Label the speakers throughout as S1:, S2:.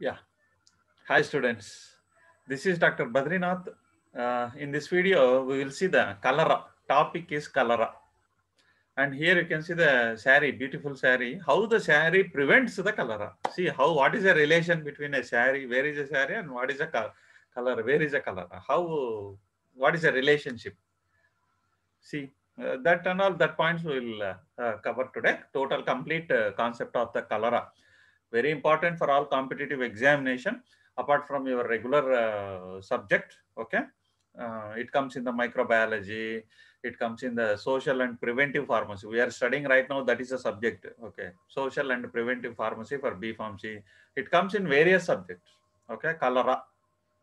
S1: Yeah. Hi, students. This is Dr. Badrinath. Uh, in this video, we will see the color. Topic is color. And here you can see the sari, beautiful sari. How the sari prevents the color. See how, what is the relation between a sari, where is a sari and what is a color, where is the color? How, what is the relationship? See, uh, that and all that points we will uh, cover today. Total complete uh, concept of the color very important for all competitive examination apart from your regular uh, subject okay uh, it comes in the microbiology it comes in the social and preventive pharmacy we are studying right now that is a subject okay social and preventive pharmacy for b pharmacy it comes in various subjects okay cholera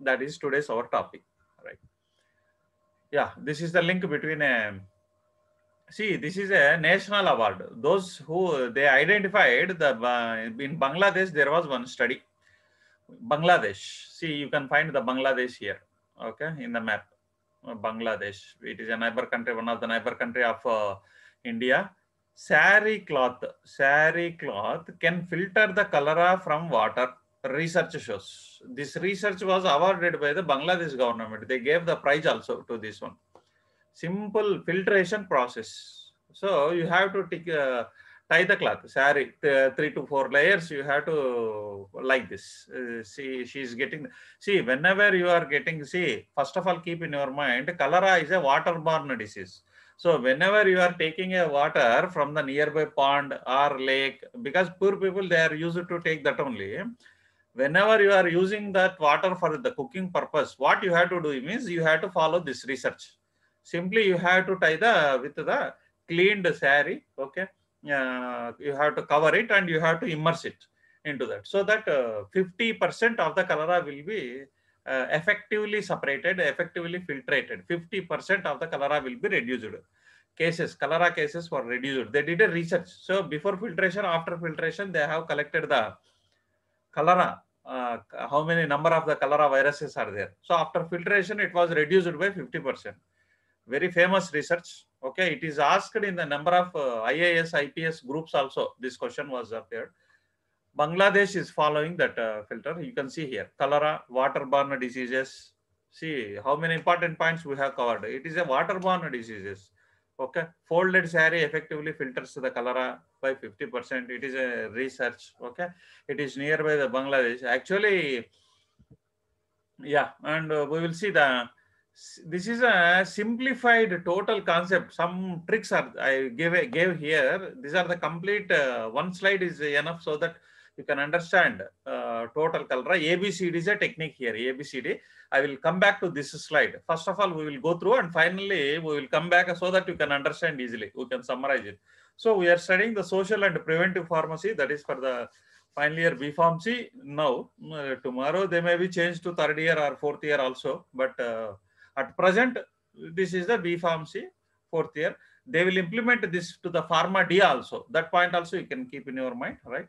S1: that is today's our topic right yeah this is the link between a um, see this is a national award those who they identified the uh, in bangladesh there was one study bangladesh see you can find the bangladesh here okay in the map uh, bangladesh it is a neighbor country one of the neighbor country of uh, india sari cloth sari cloth can filter the cholera from water research shows this research was awarded by the bangladesh government they gave the prize also to this one simple filtration process. So you have to take, uh, tie the cloth, sorry, three to four layers. You have to like this. Uh, see, she's getting, see, whenever you are getting, see, first of all, keep in your mind, cholera is a waterborne disease. So whenever you are taking a water from the nearby pond or lake, because poor people, they are used to take that only whenever you are using that water for the cooking purpose, what you have to do means you have to follow this research simply you have to tie the with the cleaned sari okay uh, you have to cover it and you have to immerse it into that so that 50% uh, of the cholera will be uh, effectively separated effectively filtrated 50% of the cholera will be reduced cases cholera cases were reduced they did a research so before filtration after filtration they have collected the cholera uh, how many number of the cholera viruses are there so after filtration it was reduced by 50 percent very famous research. Okay, it is asked in the number of uh, IAS, IPS groups also. This question was appeared. Bangladesh is following that uh, filter. You can see here, cholera, waterborne diseases. See how many important points we have covered. It is a waterborne diseases. Okay, folded saree effectively filters the cholera by 50%. It is a research. Okay, it is nearby the Bangladesh. Actually, yeah, and uh, we will see the this is a simplified total concept. Some tricks are I gave gave here. These are the complete uh, one slide is enough so that you can understand uh, total color. ABCD is a technique here. ABCD. I will come back to this slide. First of all, we will go through and finally we will come back so that you can understand easily. We can summarize it. So we are studying the social and preventive pharmacy. That is for the final year B pharmacy now. Uh, tomorrow they may be changed to third year or fourth year also, but uh, at present, this is the B Pharmacy fourth year. They will implement this to the Pharma D also. That point also you can keep in your mind, right?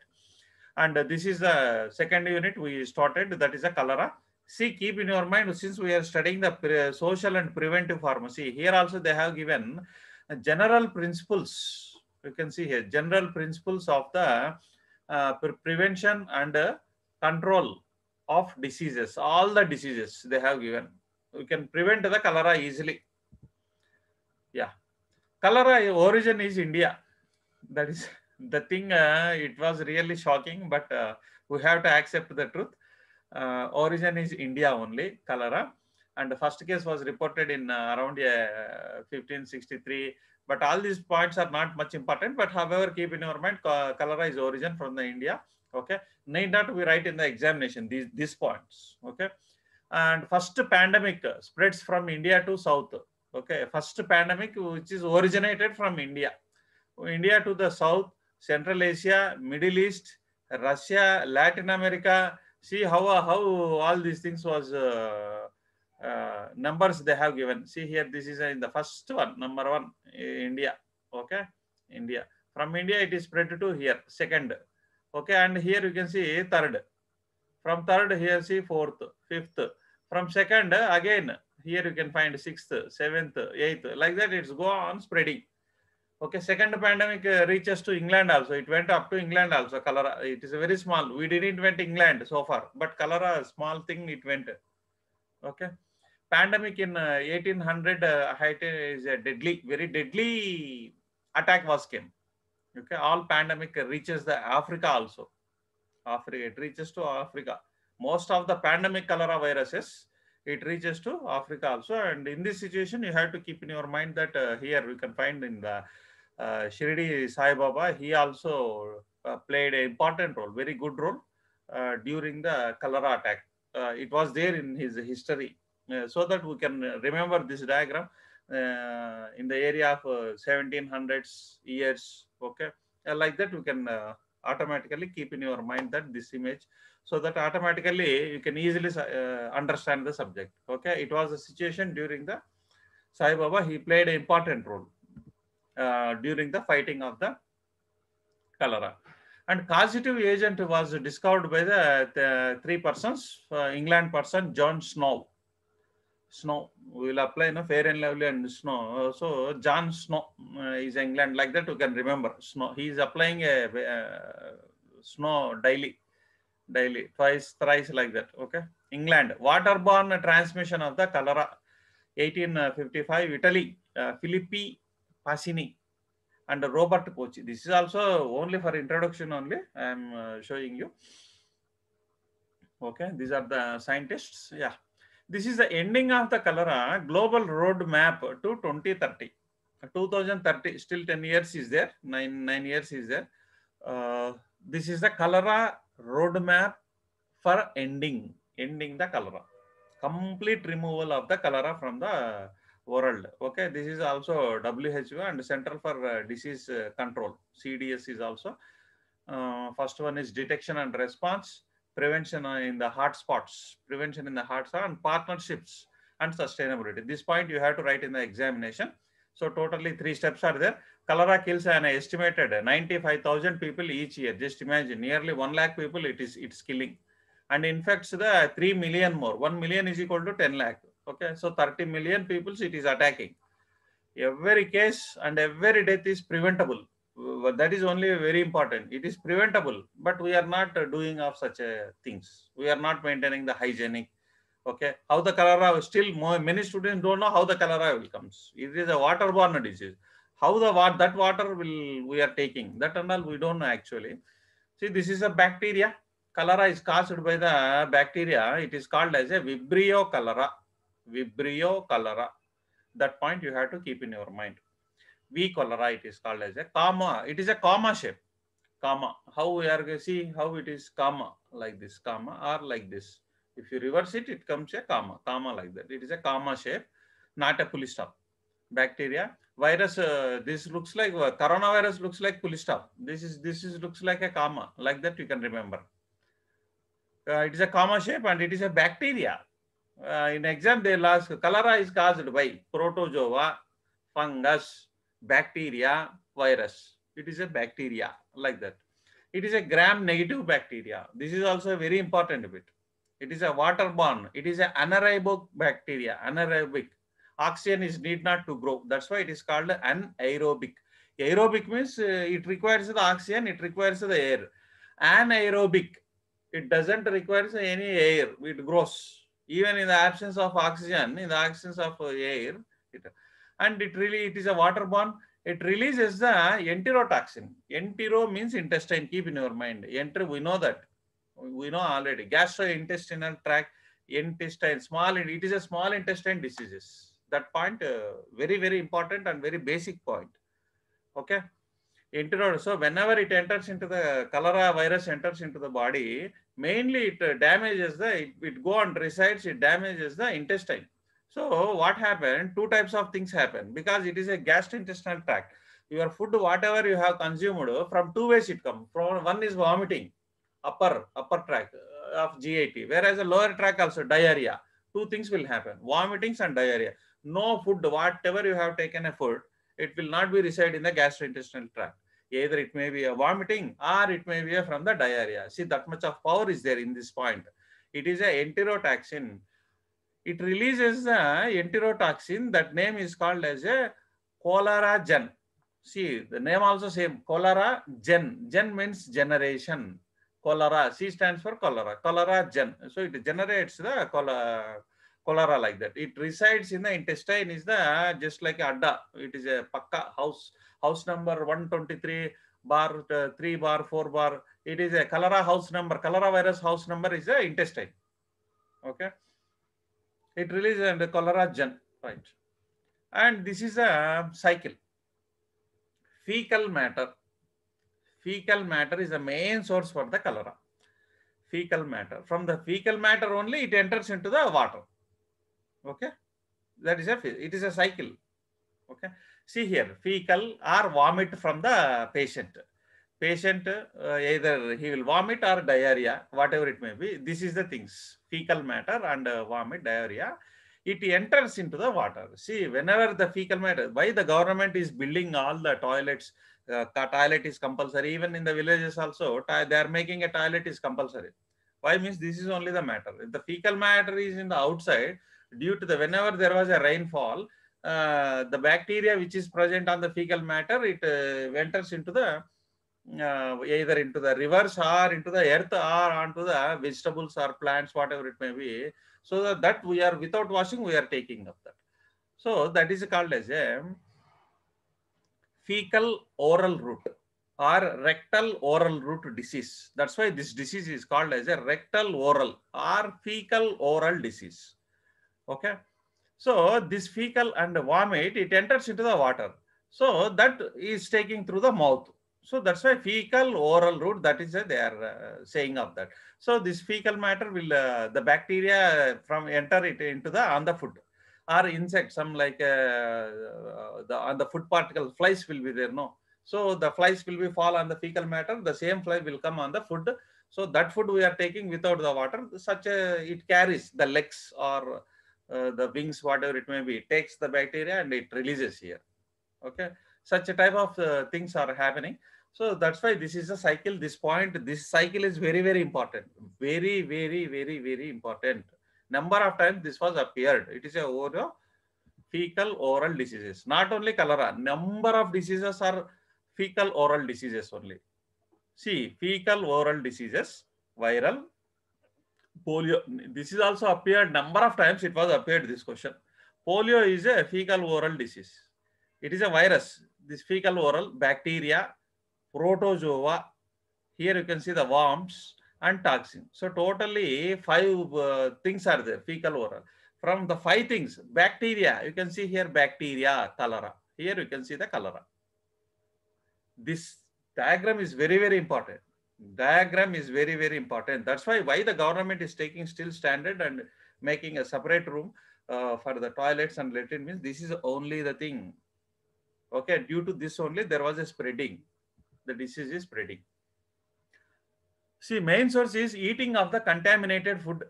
S1: And this is the second unit we started, that is a cholera. See, keep in your mind, since we are studying the social and preventive pharmacy, here also they have given general principles. You can see here, general principles of the uh, pre prevention and uh, control of diseases, all the diseases they have given we can prevent the cholera easily. Yeah, cholera origin is India. That is the thing. Uh, it was really shocking, but uh, we have to accept the truth. Uh, origin is India only cholera, and the first case was reported in uh, around 1563. Uh, but all these points are not much important. But however, keep in your mind, cholera is origin from the India. Okay, need not be write in the examination these these points. Okay and first pandemic spreads from India to South. Okay, first pandemic which is originated from India. India to the South, Central Asia, Middle East, Russia, Latin America. See how, how all these things was uh, uh, numbers they have given. See here, this is uh, in the first one, number one, India. Okay, India. From India, it is spread to here, second. Okay, and here you can see third. From third, here see fourth, fifth, from second, again, here you can find sixth, seventh, eighth, like that it's go on spreading. Okay, second pandemic uh, reaches to England also. It went up to England also. Cholera, it is very small. We didn't went England so far, but cholera, small thing, it went. Okay, pandemic in 1800 uh, uh, Height is a deadly, very deadly attack was came. Okay, all pandemic reaches the Africa also. Africa, it reaches to Africa most of the pandemic cholera viruses, it reaches to Africa also. And in this situation, you have to keep in your mind that uh, here we can find in the uh, Shirdi Sai Baba, he also uh, played an important role, very good role uh, during the cholera attack. Uh, it was there in his history uh, so that we can remember this diagram uh, in the area of 1700s years, okay? like that, we can automatically keep in your mind that this image so that automatically you can easily uh, understand the subject. Okay, it was a situation during the Sai Baba, he played an important role uh, during the fighting of the cholera. And causative agent was discovered by the, the three persons, uh, England person, John Snow. Snow, will apply you know, fair and lovely and snow. Uh, so John Snow uh, is England, like that you can remember. Snow, he is applying a, a uh, snow daily daily, twice, thrice like that. Okay. England, waterborne transmission of the cholera, 1855, Italy, uh, Filippi and Robert Pochi. This is also only for introduction only. I am uh, showing you. Okay, these are the scientists. Yeah, this is the ending of the cholera uh, global road map to uh, 2030. 2030, still 10 years is there, nine, nine years is there. Uh, this is the cholera roadmap for ending, ending the cholera, complete removal of the cholera from the world. Okay, this is also WHO and Central for uh, Disease uh, Control. CDS is also. Uh, first one is detection and response, prevention uh, in the hot spots, prevention in the hot spots, and partnerships and sustainability. This point you have to write in the examination. So totally three steps are there cholera kills an estimated 95,000 people each year. Just imagine, nearly 1 lakh people it is it's killing. And infects the 3 million more. 1 million is equal to 10 lakh. Okay, so 30 million people it is attacking. Every case and every death is preventable. That is only very important. It is preventable, but we are not doing of such uh, things. We are not maintaining the hygienic okay how the cholera still many students don't know how the cholera will comes it is a waterborne disease how the what that water will we are taking that and all we don't know actually see this is a bacteria cholera is caused by the bacteria it is called as a vibrio cholera vibrio cholera that point you have to keep in your mind v cholera it is called as a comma it is a comma shape comma how we are see how it is comma like this comma or like this if you reverse it it comes a comma comma like that it is a comma shape not a full stop bacteria. Virus, uh, this looks like, uh, coronavirus looks like pulistop. This is, this is looks like a comma, like that you can remember. Uh, it is a comma shape and it is a bacteria. Uh, in exam, they ask, cholera is caused by protozoa, fungus, bacteria, virus. It is a bacteria, like that. It is a gram-negative bacteria. This is also very important bit. It is a waterborne. It is an anaerobic bacteria, anaerobic oxygen is need not to grow. That's why it is called anaerobic. Aerobic means uh, it requires the oxygen, it requires the air. Anaerobic, it doesn't require any air, it grows. Even in the absence of oxygen, in the absence of uh, air, it, and it really, it is a waterborne, it releases the enterotoxin. Entero means intestine, keep in your mind. Enter, we know that. We know already. Gastrointestinal tract, intestine, small, it is a small intestine diseases that point uh, very very important and very basic point okay internal so whenever it enters into the cholera virus enters into the body mainly it uh, damages the it, it go and resides it damages the intestine so what happened two types of things happen because it is a gastrointestinal tract your food whatever you have consumed from two ways it comes from one is vomiting upper upper tract uh, of GIT whereas the lower tract also diarrhea two things will happen vomitings and diarrhea no food whatever you have taken a food it will not be reside in the gastrointestinal tract either it may be a vomiting or it may be from the diarrhea see that much of power is there in this point it is a enterotoxin it releases the enterotoxin that name is called as a cholera gen. see the name also same cholera gen gen means generation cholera. C stands for cholera. Cholera gen. So it generates the cholera, like that. It resides in the intestine. Is the just like adda. It is a pakka house. House number 123 bar uh, 3 bar 4 bar. It is a cholera house number. Cholera virus house number is the intestine. Okay. It releases and the cholera gen. Right. And this is a um, cycle. Fecal matter fecal matter is the main source for the cholera. Fecal matter. From the fecal matter only, it enters into the water. Okay. That is a, it is a cycle. Okay. See here, fecal or vomit from the patient. Patient, uh, either he will vomit or diarrhea, whatever it may be. This is the things, fecal matter and uh, vomit, diarrhea it enters into the water. See, whenever the fecal matter, why the government is building all the toilets, uh, toilet is compulsory. Even in the villages also, they are making a toilet is compulsory. Why means this is only the matter. If the fecal matter is in the outside, due to the whenever there was a rainfall, uh, the bacteria which is present on the fecal matter, it uh, enters into the uh, either into the rivers or into the earth or onto the vegetables or plants, whatever it may be. So that, that we are without washing, we are taking up that. So that is called as a fecal oral route or rectal oral route disease. That's why this disease is called as a rectal oral or fecal oral disease. Okay. So this fecal and vomit, it enters into the water. So that is taking through the mouth. So that's why fecal oral route, that is uh, they are uh, saying of that. So this fecal matter will, uh, the bacteria from enter it into the on the food or insects, some like uh, uh, the, on the food particles, flies will be there, no? So the flies will be fall on the fecal matter, the same fly will come on the food. So that food we are taking without the water, such a, uh, it carries the legs or uh, the wings, whatever it may be, it takes the bacteria and it releases here. Okay, such a type of uh, things are happening. So that's why this is a cycle. This point, this cycle is very, very important. Very, very, very, very important. Number of times this was appeared. It is a oral, fecal oral diseases. Not only cholera. Number of diseases are fecal oral diseases only. See, fecal oral diseases, viral, polio. This is also appeared number of times it was appeared this question. Polio is a fecal oral disease. It is a virus. This fecal oral bacteria, protozoa. Here you can see the worms and toxin. So totally five uh, things are there, fecal oral. From the five things, bacteria, you can see here bacteria, cholera. Here you can see the cholera. This diagram is very, very important. Diagram is very, very important. That's why why the government is taking still standard and making a separate room uh, for the toilets and latrine means this is only the thing. Okay, due to this only, there was a spreading. The disease is spreading. See, main source is eating of the contaminated food.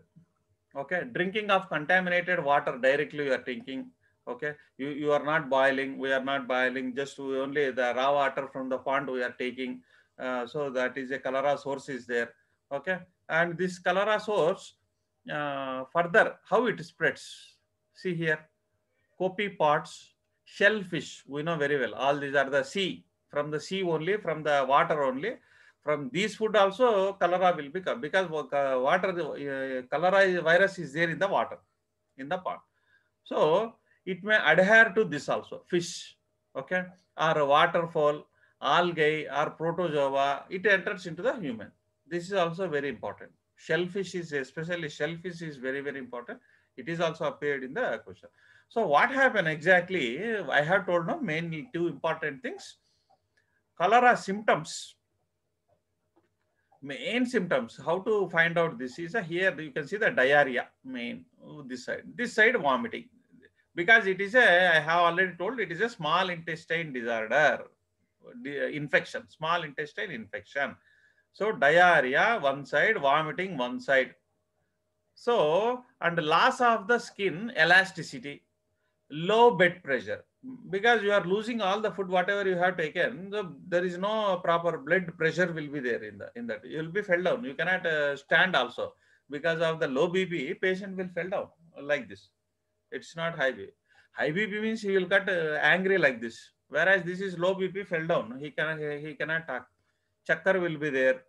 S1: Okay, drinking of contaminated water directly you are drinking. Okay, you, you are not boiling, we are not boiling, just only the raw water from the pond we are taking. Uh, so that is a cholera source is there. Okay, and this cholera source uh, further how it spreads. See here, copy pots, shellfish, we know very well. All these are the sea, from the sea only, from the water only from these food also cholera will become because water the uh, cholera virus is there in the water in the pond so it may adhere to this also fish okay or waterfall algae or protozoa it enters into the human this is also very important shellfish is especially shellfish is very very important it is also appeared in the question so what happened exactly i have told now mainly two important things cholera symptoms main symptoms how to find out this is a here you can see the diarrhea main oh, this side this side vomiting because it is a i have already told it is a small intestine disorder infection small intestine infection so diarrhea one side vomiting one side so and loss of the skin elasticity low bed pressure because you are losing all the food whatever you have taken there is no proper blood pressure will be there in the in that you will be fell down you cannot uh, stand also because of the low bp patient will fell down like this it's not high bp high bp means he will get uh, angry like this whereas this is low bp fell down he cannot he, he cannot talk chakkar will be there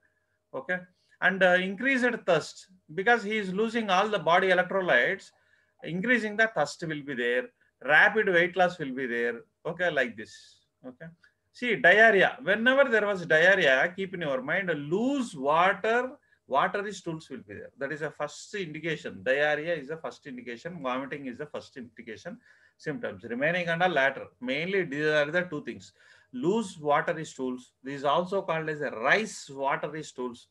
S1: okay and uh, increased thirst because he is losing all the body electrolytes increasing the thirst will be there rapid weight loss will be there okay like this okay see diarrhea whenever there was diarrhea keep in your mind loose water watery stools will be there that is a first indication diarrhea is the first indication vomiting is the first indication symptoms remaining a latter mainly these are the two things loose watery stools this is also called as a rice watery stools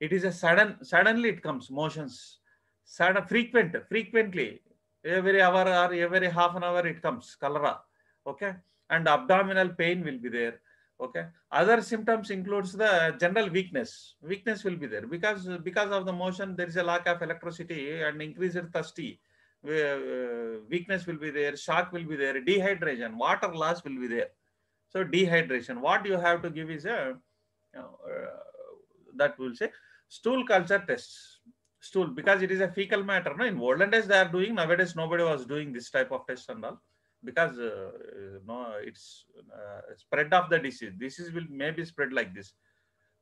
S1: it is a sudden suddenly it comes motions sudden frequent frequently every hour or every half an hour it comes cholera okay and abdominal pain will be there okay other symptoms includes the general weakness weakness will be there because because of the motion there is a lack of electricity and increased thirsty uh, uh, weakness will be there shock will be there dehydration water loss will be there so dehydration what you have to give is a you know, uh, that will say stool culture tests stool because it is a fecal matter. No, in olden days they are doing. Nowadays nobody was doing this type of test and all because uh, uh no, it's uh, spread of the disease. Disease will maybe spread like this.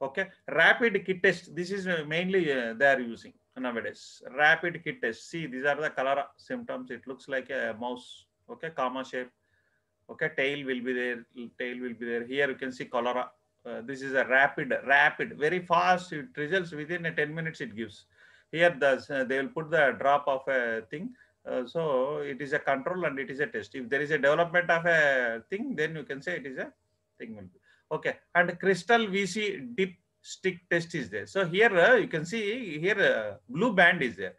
S1: Okay, rapid kit test. This is uh, mainly uh, they are using nowadays. Rapid kit test. See, these are the cholera symptoms. It looks like a mouse. Okay, comma shape. Okay, tail will be there. Tail will be there. Here you can see cholera. Uh, this is a rapid, rapid, very fast. It results within a 10 minutes. It gives here, the, they will put the drop of a thing. Uh, so it is a control and it is a test. If there is a development of a thing, then you can say it is a thing will be. Okay. And crystal VC dip stick test is there. So here uh, you can see here uh, blue band is there.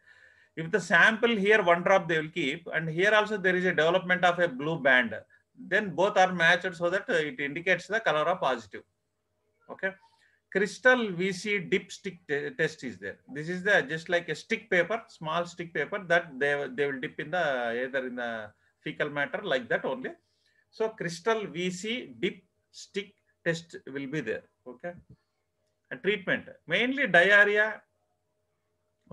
S1: If the sample here one drop they will keep and here also there is a development of a blue band. Then both are matched so that uh, it indicates the color of positive. Okay crystal VC dip stick te test is there. This is the just like a stick paper, small stick paper that they, they will dip in the either in the fecal matter like that only. So crystal VC dip stick test will be there. Okay. A treatment mainly diarrhea,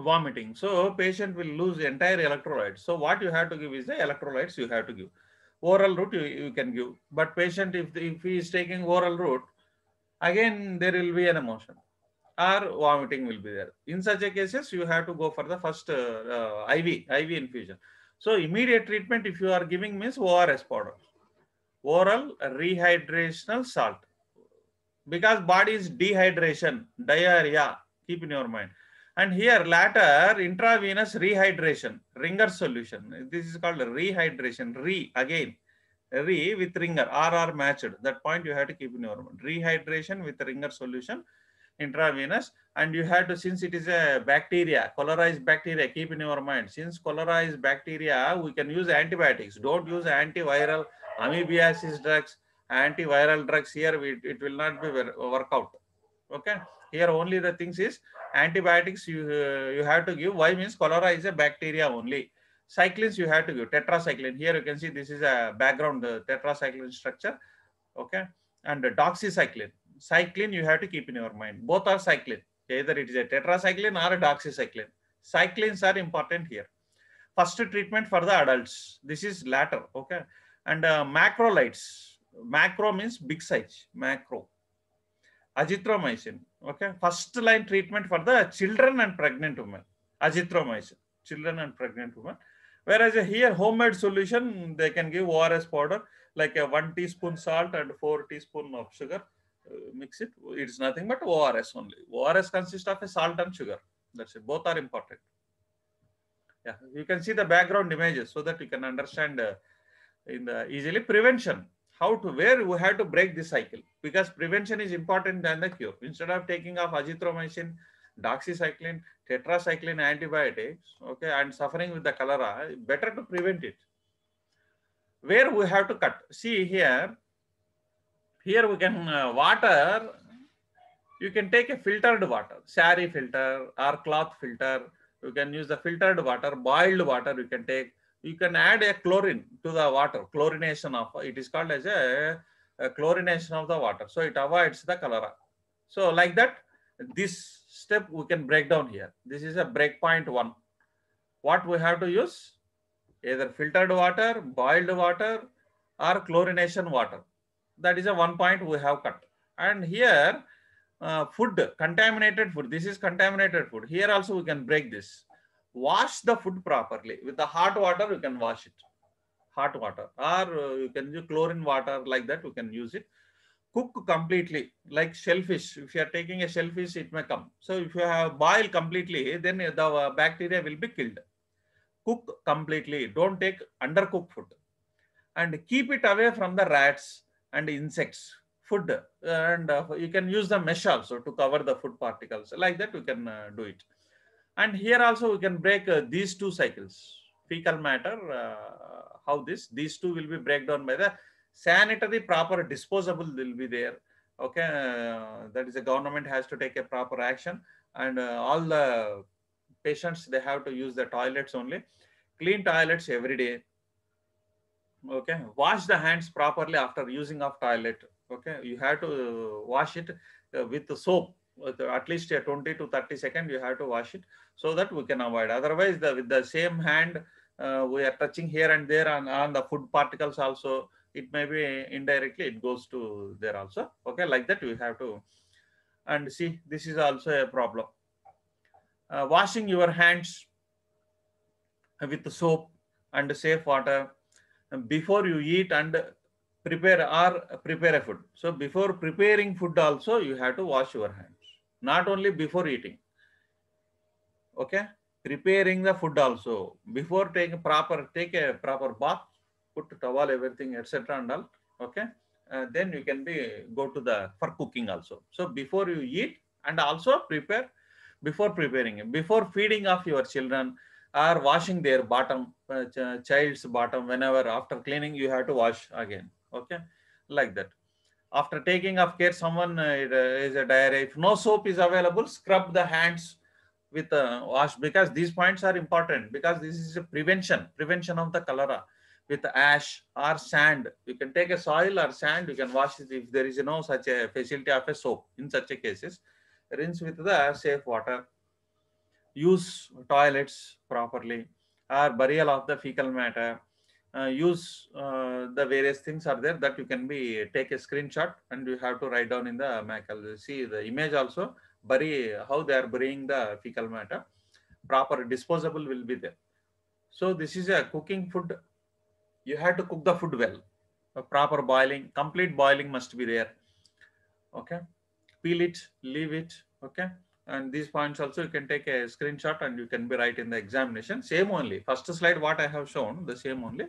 S1: vomiting. So patient will lose entire electrolytes. So what you have to give is the electrolytes you have to give. Oral route you, you can give, but patient if the, if he is taking oral route again there will be an emotion or vomiting will be there. In such a cases, you have to go for the first uh, uh, IV, IV infusion. So immediate treatment if you are giving means ORS powder, oral rehydrational salt. Because body is dehydration, diarrhea, keep in your mind. And here latter intravenous rehydration, Ringer solution. This is called rehydration, re again. Re with ringer, RR matched. That point you have to keep in your mind. Rehydration with ringer solution intravenous and you had to since it is a bacteria colorized bacteria keep in your mind since colorized bacteria we can use antibiotics don't use antiviral amoebiasis drugs antiviral drugs here we, it will not be work out okay here only the things is antibiotics you uh, you have to give why means cholera is a bacteria only Cyclins you have to give tetracycline here you can see this is a background uh, tetracycline structure okay and uh, doxycycline cyclin you have to keep in your mind both are cyclin either it is a tetracycline or a doxycycline cyclins are important here first treatment for the adults this is latter okay and uh, macrolides macro means big size macro azithromycin okay first line treatment for the children and pregnant women azithromycin children and pregnant women Whereas here, homemade solution, they can give ORS powder, like a one teaspoon salt and four teaspoon of sugar. Uh, mix it. It's nothing but ORS only. ORS consists of a salt and sugar. That's it. Both are important. Yeah, you can see the background images so that you can understand uh, in the easily prevention. How to where we have to break this cycle because prevention is important than the cure. Instead of taking off azithromycin, doxycycline, tetracycline antibiotics, okay, and suffering with the cholera, better to prevent it. Where we have to cut. See here, here we can uh, water, you can take a filtered water, sari filter or cloth filter. You can use the filtered water, boiled water you can take. You can add a chlorine to the water, chlorination of, it is called as a, a chlorination of the water. So it avoids the cholera. So like that, this step we can break down here. This is a breakpoint one. What we have to use? Either filtered water, boiled water, or chlorination water. That is a one point we have cut. And here, uh, food, contaminated food. This is contaminated food. Here also we can break this. Wash the food properly. With the hot water, you can wash it. Hot water. Or uh, you can use chlorine water like that. You can use it cook completely like shellfish if you are taking a shellfish it may come so if you have boil completely then the bacteria will be killed cook completely don't take undercooked food and keep it away from the rats and insects food and uh, you can use the mesh also to cover the food particles like that you can uh, do it and here also we can break uh, these two cycles fecal matter uh, how this these two will be breakdown by the sanitary proper disposable will be there okay uh, that is the government has to take a proper action and uh, all the patients they have to use the toilets only clean toilets every day okay wash the hands properly after using of toilet okay you have to wash it uh, with soap at least a 20 to 30 second you have to wash it so that we can avoid otherwise the, with the same hand uh, we are touching here and there on, on the food particles also it may be indirectly it goes to there also okay like that we have to and see this is also a problem uh, washing your hands with soap and safe water before you eat and prepare or prepare a food so before preparing food also you have to wash your hands not only before eating okay preparing the food also before taking proper take a proper bath put towel, everything, etc. and all. Okay. Uh, then you can be go to the for cooking also. So before you eat and also prepare before preparing, before feeding of your children or washing their bottom, uh, child's bottom whenever after cleaning, you have to wash again. Okay. Like that after taking of care someone uh, uh is a diarrhea if no soap is available scrub the hands with a uh, wash because these points are important because this is a prevention prevention of the cholera with ash or sand. You can take a soil or sand, you can wash it if there is no such a facility of a soap. In such a cases, rinse with the safe water. Use toilets properly or burial of the fecal matter. Uh, use uh, the various things are there that you can be take a screenshot and you have to write down in the Macal. See the image also bury how they are burying the fecal matter. Proper disposable will be there. So this is a cooking food you have to cook the food well a proper boiling complete boiling must be there okay peel it leave it okay and these points also you can take a screenshot and you can be right in the examination same only first slide what i have shown the same only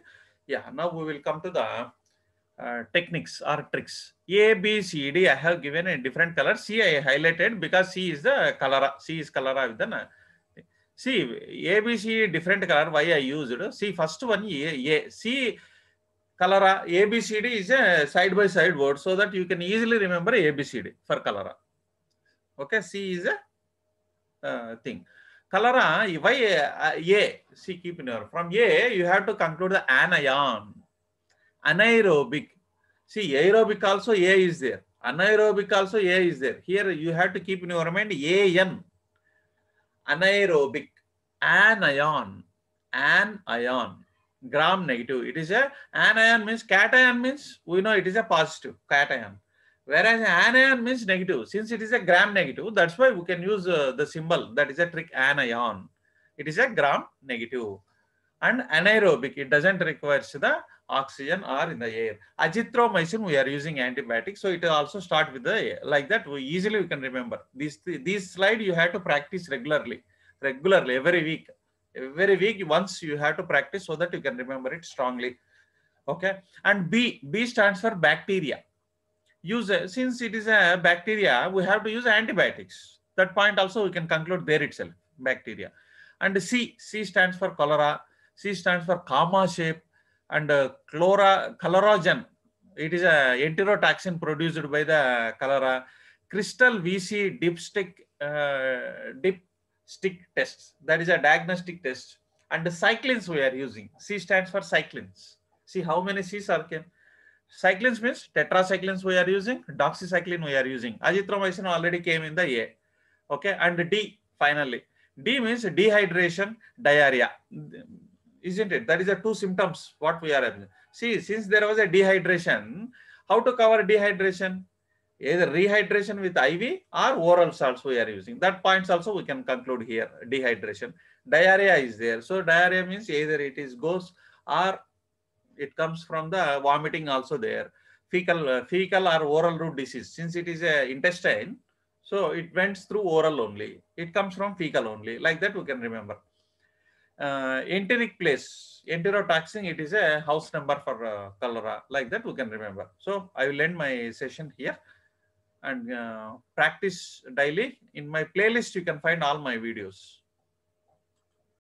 S1: yeah now we will come to the uh, techniques or tricks a b c d i have given a different color c i highlighted because c is the color c is color with the uh, see abc different color why i used see first one a, a see color abcd is a side by side word so that you can easily remember abcd for color okay c is a uh, thing color why a see keep in your from a you have to conclude the anion anaerobic see aerobic also a is there anaerobic also a is there here you have to keep in your mind an anaerobic, anion, anion, gram negative. It is a anion means cation means we know it is a positive cation. Whereas anion means negative. Since it is a gram negative, that's why we can use uh, the symbol. That is a trick anion. It is a gram And anaerobic, it doesn't requires the oxygen are in the air. Azithromycin, we are using antibiotic. So it also start with the Like that, we easily we can remember. This, this slide you have to practice regularly, regularly, every week. Every week, once you have to practice so that you can remember it strongly. Okay. And B, B stands for bacteria. Use, since it is a bacteria, we have to use antibiotics. That point also we can conclude there itself, bacteria. And C, C stands for cholera. C stands for comma shape and uh, chlora, chlorogen. It is a enterotoxin produced by the cholera. Crystal VC dipstick uh, test. That is a diagnostic test. And the cyclins we are using. C stands for cyclins. See how many C's are came. Cyclins means tetracyclines we are using, doxycycline we are using. Azithromycin already came in the A. Okay, and D finally. D means dehydration, diarrhea isn't it? That is the two symptoms what we are having. See, since there was a dehydration, how to cover dehydration? Either rehydration with IV or oral salts we are using. That points also we can conclude here, dehydration. Diarrhea is there. So diarrhea means either it is goes or it comes from the vomiting also there. Fecal, uh, fecal or oral root disease. Since it is a intestine, so it went through oral only. It comes from fecal only. Like that we can remember uh, enteric place, taxing. it is a house number for uh, cholera, like that we can remember. So I will end my session here and uh, practice daily. In my playlist, you can find all my videos.